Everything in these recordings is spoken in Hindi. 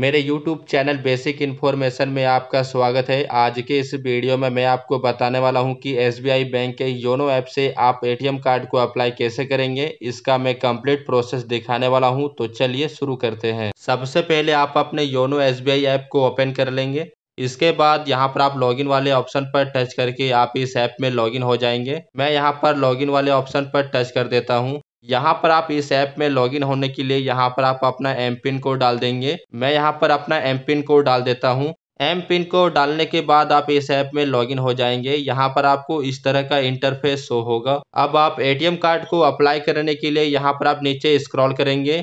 मेरे YouTube चैनल बेसिक इन्फॉर्मेशन में आपका स्वागत है आज के इस वीडियो में मैं आपको बताने वाला हूं कि SBI बैंक के योनो ऐप से आप एटीएम कार्ड को अप्लाई कैसे करेंगे इसका मैं कंप्लीट प्रोसेस दिखाने वाला हूं तो चलिए शुरू करते हैं सबसे पहले आप अपने योनो SBI ऐप को ओपन कर लेंगे इसके बाद यहाँ पर आप लॉगिन वाले ऑप्शन पर टच करके आप इस ऐप में लॉगिन हो जाएंगे मैं यहाँ पर लॉगिन वाले ऑप्शन पर टच कर देता हूँ यहाँ पर आप इस ऐप में लॉगिन होने के लिए यहाँ पर आप अपना एम पिन कोड डाल देंगे मैं यहाँ पर अपना एम पिन कोड डाल देता हूँ एम पिन को डालने के बाद आप इस ऐप में लॉगिन हो जाएंगे यहाँ पर आपको इस तरह का इंटरफेस शो होगा अब आप एटीएम कार्ड को अप्लाई करने के लिए यहाँ पर आप नीचे स्क्रॉल करेंगे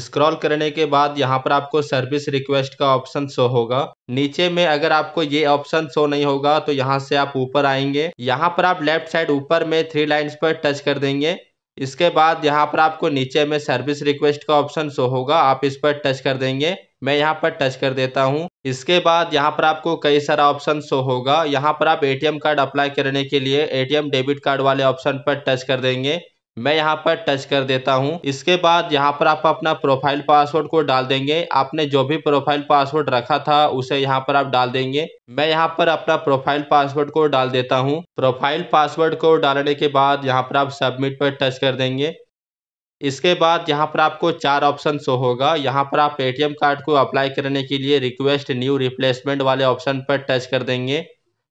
स्क्रॉल करने के बाद यहाँ पर आपको सर्विस रिक्वेस्ट का ऑप्शन शो होगा नीचे में अगर आपको ये ऑप्शन शो नहीं होगा तो यहाँ से आप ऊपर आएंगे यहाँ पर आप लेफ्ट साइड ऊपर में थ्री लाइंस पर टच कर देंगे इसके बाद यहाँ पर आपको नीचे में सर्विस रिक्वेस्ट का ऑप्शन शो होगा आप इस पर टच कर देंगे मैं यहाँ पर टच कर देता हूँ इसके बाद यहाँ पर आपको कई सारा ऑप्शन शो होगा यहाँ पर आप एटीएम कार्ड अप्लाई करने के लिए एटीएम डेबिट कार्ड वाले ऑप्शन पर टच कर देंगे मैं यहाँ पर टच कर देता हूँ इसके बाद यहाँ पर आप अपना प्रोफाइल पासवर्ड को डाल देंगे आपने जो भी प्रोफाइल पासवर्ड रखा था उसे यहाँ पर आप डाल देंगे मैं यहाँ पर अपना प्रोफाइल पासवर्ड को डाल देता हूँ प्रोफाइल पासवर्ड को डालने के बाद यहाँ पर आप सबमिट पर टच कर देंगे इसके बाद यहाँ पर आपको चार ऑप्शन शो होगा यहाँ पर आप एटीएम कार्ड को अप्लाई करने के लिए रिक्वेस्ट न्यू रिप्लेसमेंट वाले ऑप्शन पर टच कर देंगे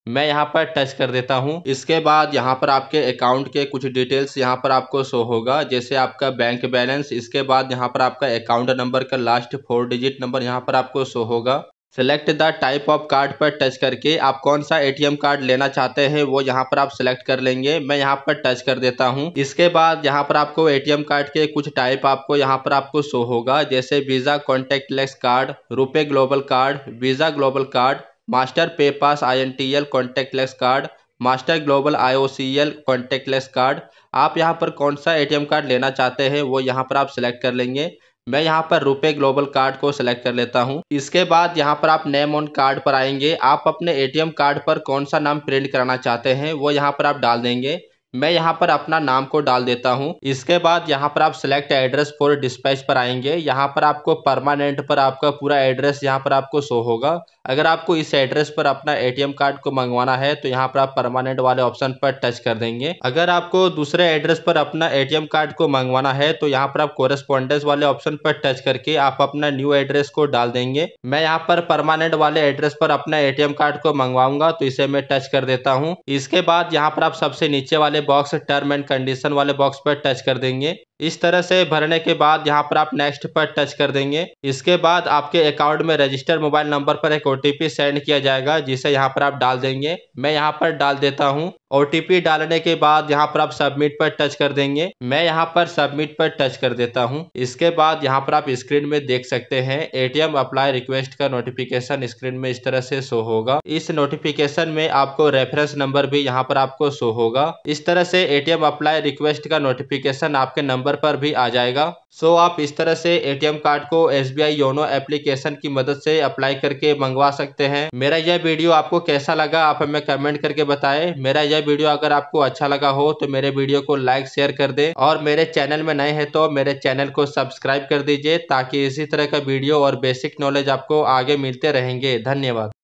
मैं यहाँ पर टच कर देता हूँ इसके बाद यहाँ पर आपके अकाउंट के कुछ डिटेल्स यहाँ पर आपको शो होगा जैसे आपका बैंक बैलेंस इसके बाद यहाँ पर आपका अकाउंट नंबर का लास्ट फोर डिजिट नंबर यहाँ पर आपको शो होगा select the type of card पर टच करके आप कौन सा एटीएम कार्ड लेना चाहते हैं वो यहाँ पर आप सेलेक्ट कर लेंगे मैं यहाँ पर टच कर देता हूँ इसके बाद यहाँ पर आपको एटीएम कार्ड के कुछ टाइप आपको यहाँ पर आपको शो होगा जैसे Visa contact card RuPay global card Visa global card master PayPass I contactless card master global I contactless card आप यहाँ पर कौन सा एटीएम कार्ड लेना चाहते हैं वो यहाँ पर आप सिलेक्ट कर लेंगे मैं यहाँ पर रुपए ग्लोबल कार्ड को सिलेक्ट कर लेता हूँ इसके बाद यहाँ पर आप नेम ऑन कार्ड पर आएंगे आप अपने एटीएम कार्ड पर कौन सा नाम प्रिंट कराना चाहते हैं वो यहाँ पर आप डाल देंगे मैं यहाँ पर अपना नाम को डाल देता हूँ इसके बाद यहाँ पर आप सिलेक्ट एड्रेस फॉर डिस्पैच पर आएंगे यहाँ पर आपको परमानेंट पर आपका पूरा एड्रेस यहाँ पर आपको शो होगा अगर आपको इस एड्रेस पर अपना एटीएम कार्ड को मंगवाना है तो यहाँ पर आप परमानेंट वाले ऑप्शन पर टच कर देंगे अगर आपको दूसरे एड्रेस पर अपना एटीएम कार्ड को मंगवाना है तो यहाँ पर आप कोरेस्पॉन्डेंस वाले ऑप्शन पर टच करके आप अपना न्यू एड्रेस को डाल देंगे मैं यहाँ पर परमानेंट वाले एड्रेस पर अपना एटीएम कार्ड को मंगवाऊंगा तो इसे मैं टच कर देता हूँ इसके बाद यहाँ पर आप सबसे नीचे वाले बॉक्स टर्म एंड कंडीशन वाले बॉक्स पर टच कर देंगे इस तरह से भरने के बाद यहाँ पर आप नेक्स्ट पर टच कर देंगे इसके बाद आपके अकाउंट में रजिस्टर मोबाइल नंबर पर एक ओ सेंड किया जाएगा जिसे यहाँ पर आप डाल देंगे मैं यहाँ पर डाल देता हूँ ओ डालने के बाद यहाँ पर आप सबमिट पर टच कर देंगे मैं यहाँ पर सबमिट पर टच कर देता हूँ इसके बाद यहाँ पर आप स्क्रीन में देख सकते हैं एटीएम अप्लाई रिक्वेस्ट का नोटिफिकेशन स्क्रीन में इस तरह से शो होगा इस नोटिफिकेशन में आपको रेफरेंस नंबर भी यहाँ पर आपको शो होगा इस तरह से एटीएम अप्लाई रिक्वेस्ट का नोटिफिकेशन आपके नंबर नंबर पर भी आ जाएगा सो so, आप इस तरह से एटीएम कार्ड को S B I YONO application की मदद से अप्लाई करके मंगवा सकते हैं मेरा यह वीडियो आपको कैसा लगा आप हमें कमेंट करके बताएं मेरा यह वीडियो अगर आपको अच्छा लगा हो तो मेरे वीडियो को लाइक शेयर कर दे और मेरे चैनल में नए हैं तो मेरे चैनल को सब्सक्राइब कर दीजिए ताकि इसी तरह का वीडियो और बेसिक नॉलेज आपको आगे मिलते रहेंगे धन्यवाद